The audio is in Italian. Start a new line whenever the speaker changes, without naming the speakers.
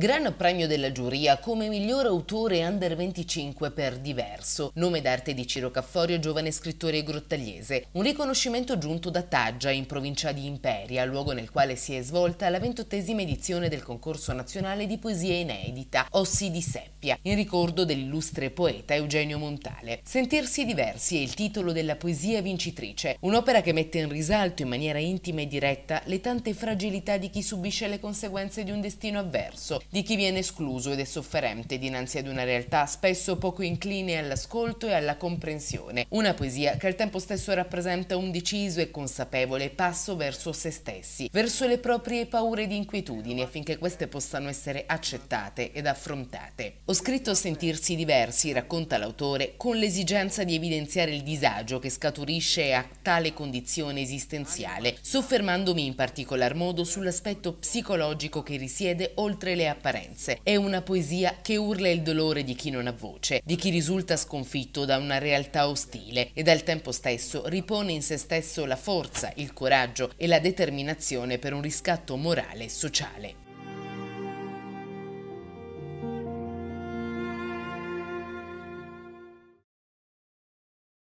Gran premio della giuria come miglior autore under 25 per Diverso, nome d'arte di Ciro Cafforio, giovane scrittore grottagliese. Un riconoscimento giunto da Taggia, in provincia di Imperia, luogo nel quale si è svolta la ventottesima edizione del concorso nazionale di poesia inedita, Ossi di Seppia, in ricordo dell'illustre poeta Eugenio Montale. Sentirsi diversi è il titolo della poesia vincitrice, un'opera che mette in risalto in maniera intima e diretta le tante fragilità di chi subisce le conseguenze di un destino avverso di chi viene escluso ed è sofferente dinanzi ad una realtà spesso poco incline all'ascolto e alla comprensione. Una poesia che al tempo stesso rappresenta un deciso e consapevole passo verso se stessi, verso le proprie paure ed inquietudini affinché queste possano essere accettate ed affrontate. Ho scritto Sentirsi diversi, racconta l'autore, con l'esigenza di evidenziare il disagio che scaturisce a tale condizione esistenziale, soffermandomi in particolar modo sull'aspetto psicologico che risiede oltre le apparenze apparenze. È una poesia che urla il dolore di chi non ha voce, di chi risulta sconfitto da una realtà ostile e al tempo stesso ripone in se stesso la forza, il coraggio e la determinazione per un riscatto morale e sociale.